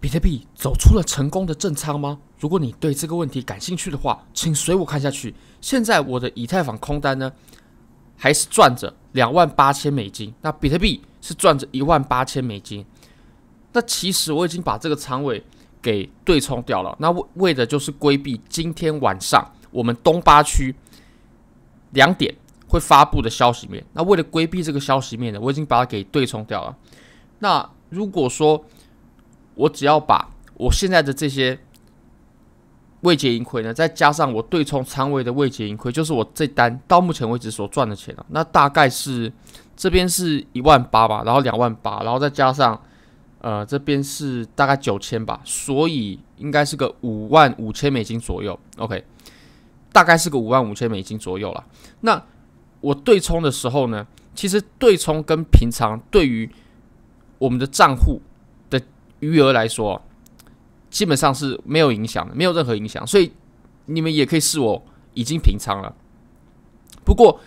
比特币走出了成功的正仓吗？如果你对这个问题感兴趣的话，请随我看下去。现在我的以太坊空单呢，还是赚着两万八千美金，那比特币是赚着一万八千美金。那其实我已经把这个仓位给对冲掉了。那为为的就是规避今天晚上我们东八区两点会发布的消息面。那为了规避这个消息面呢，我已经把它给对冲掉了。那如果说，我只要把我现在的这些未结盈亏呢，再加上我对冲仓位的未结盈亏，就是我这单到目前为止所赚的钱了。那大概是这边是一万八吧，然后两万八，然后再加上呃这边是大概九千吧，所以应该是个五万五千美金左右。OK，大概是个五万五千美金左右了。那我对冲的时候呢，其实对冲跟平常对于我们的账户。余额来说，基本上是没有影响，没有任何影响，所以你们也可以视我已经平仓了。不过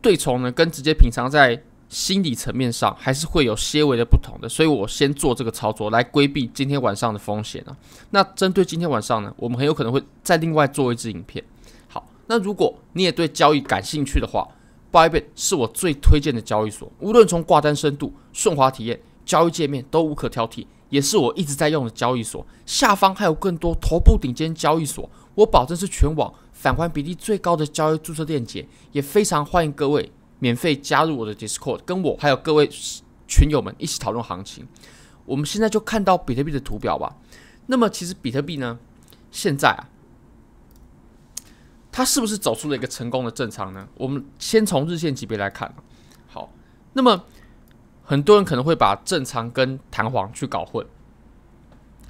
对冲呢，跟直接平仓在心理层面上还是会有些微的不同。的，所以我先做这个操作来规避今天晚上的风险啊。那针对今天晚上呢，我们很有可能会再另外做一支影片。好，那如果你也对交易感兴趣的话，Bybit 是我最推荐的交易所，无论从挂单深度、顺滑体验、交易界面都无可挑剔。也是我一直在用的交易所，下方还有更多头部顶尖交易所，我保证是全网返还比例最高的交易注册链接，也非常欢迎各位免费加入我的 Discord，跟我还有各位群友们一起讨论行情。我们现在就看到比特币的图表吧。那么其实比特币呢，现在啊，它是不是走出了一个成功的正常呢？我们先从日线级别来看。好，那么。很多人可能会把正仓跟弹簧去搞混。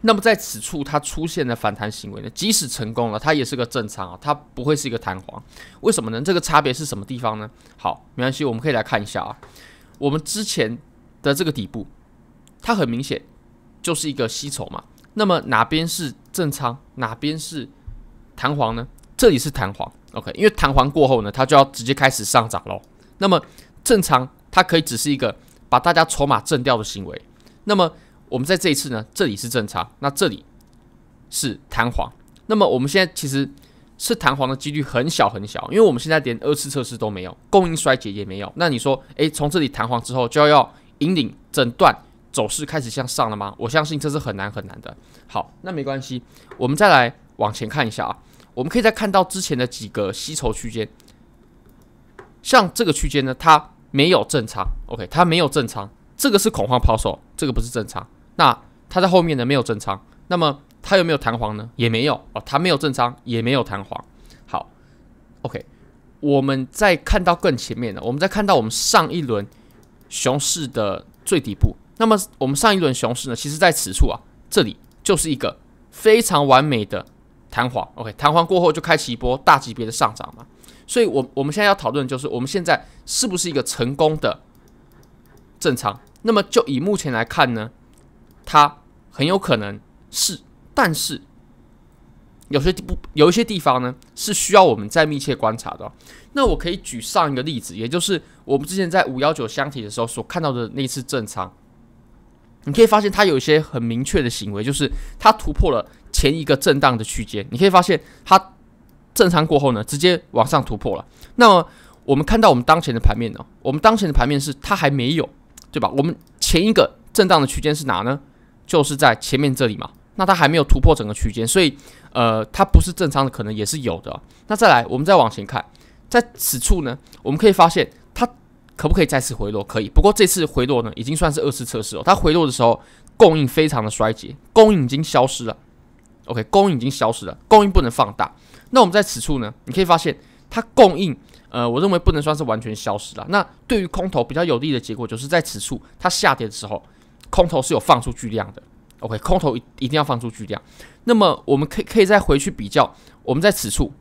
那么在此处它出现的反弹行为呢？即使成功了，它也是个正仓啊，它不会是一个弹簧。为什么呢？这个差别是什么地方呢？好，没关系，我们可以来看一下啊。我们之前的这个底部，它很明显就是一个吸筹嘛。那么哪边是正仓，哪边是弹簧呢？这里是弹簧，OK。因为弹簧过后呢，它就要直接开始上涨喽。那么正仓它可以只是一个。把大家筹码震掉的行为，那么我们在这一次呢，这里是正常，那这里是弹簧。那么我们现在其实是弹簧的几率很小很小，因为我们现在连二次测试都没有，供应衰竭也没有。那你说，诶，从这里弹簧之后就要引领整段走势开始向上了吗？我相信这是很难很难的。好，那没关系，我们再来往前看一下啊，我们可以再看到之前的几个吸筹区间，像这个区间呢，它。没有正常 o k 它没有正常，这个是恐慌抛售，这个不是正常。那它在后面呢没有正常，那么它有没有弹簧呢？也没有哦，它没有正常，也没有弹簧。好，OK，我们再看到更前面的，我们再看到我们上一轮熊市的最底部。那么我们上一轮熊市呢，其实在此处啊，这里就是一个非常完美的弹簧，OK，弹簧过后就开启一波大级别的上涨嘛。所以，我我们现在要讨论的就是，我们现在是不是一个成功的正常？那么，就以目前来看呢，它很有可能是，但是有些地不有一些地方呢，是需要我们再密切观察的。那我可以举上一个例子，也就是我们之前在五幺九箱体的时候所看到的那次正常。你可以发现它有一些很明确的行为，就是它突破了前一个震荡的区间。你可以发现它。震仓过后呢，直接往上突破了。那么我们看到我们当前的盘面呢，我们当前的盘面是它还没有，对吧？我们前一个震荡的区间是哪呢？就是在前面这里嘛。那它还没有突破整个区间，所以呃，它不是正常的，可能也是有的。那再来，我们再往前看，在此处呢，我们可以发现它可不可以再次回落？可以。不过这次回落呢，已经算是二次测试了。它回落的时候，供应非常的衰竭，供应已经消失了。OK，供应已经消失了，供应不能放大。那我们在此处呢？你可以发现，它供应，呃，我认为不能算是完全消失了。那对于空头比较有利的结果，就是在此处它下跌的时候，空头是有放出巨量的。OK，空头一一定要放出巨量。那么，我们可以可以再回去比较，我们在此处，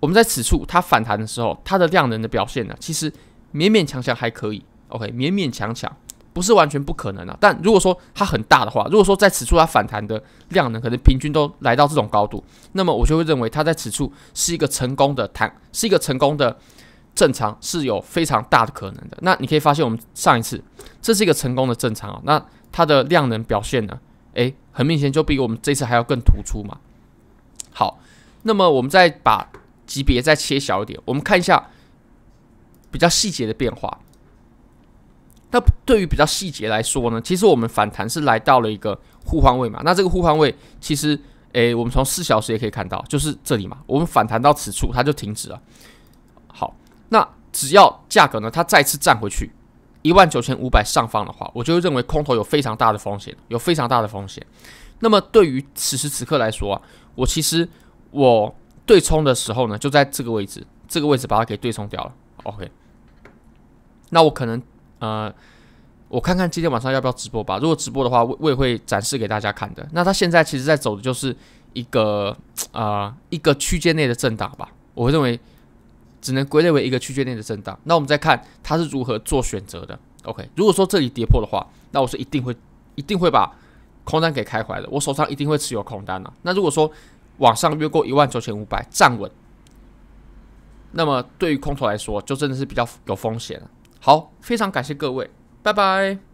我们在此处它反弹的时候，它的量能的表现呢？其实勉勉强强还可以。OK，勉勉强强。不是完全不可能啊，但如果说它很大的话，如果说在此处它反弹的量能可能平均都来到这种高度，那么我就会认为它在此处是一个成功的弹，是一个成功的正常是有非常大的可能的。那你可以发现，我们上一次这是一个成功的正常啊，那它的量能表现呢，诶，很明显就比我们这次还要更突出嘛。好，那么我们再把级别再切小一点，我们看一下比较细节的变化。那对于比较细节来说呢，其实我们反弹是来到了一个互换位嘛。那这个互换位，其实，诶，我们从四小时也可以看到，就是这里嘛。我们反弹到此处，它就停止了。好，那只要价格呢，它再次站回去一万九千五百上方的话，我就认为空头有非常大的风险，有非常大的风险。那么对于此时此刻来说啊，我其实我对冲的时候呢，就在这个位置，这个位置把它给对冲掉了。OK，那我可能。呃，我看看今天晚上要不要直播吧。如果直播的话，我我也会展示给大家看的。那它现在其实，在走的就是一个呃一个区间内的震荡吧。我认为只能归类为一个区间内的震荡。那我们再看它是如何做选择的。OK，如果说这里跌破的话，那我是一定会一定会把空单给开回来的。我手上一定会持有空单的。那如果说往上越过一万九千五百站稳，那么对于空头来说，就真的是比较有风险了。好，非常感谢各位，拜拜。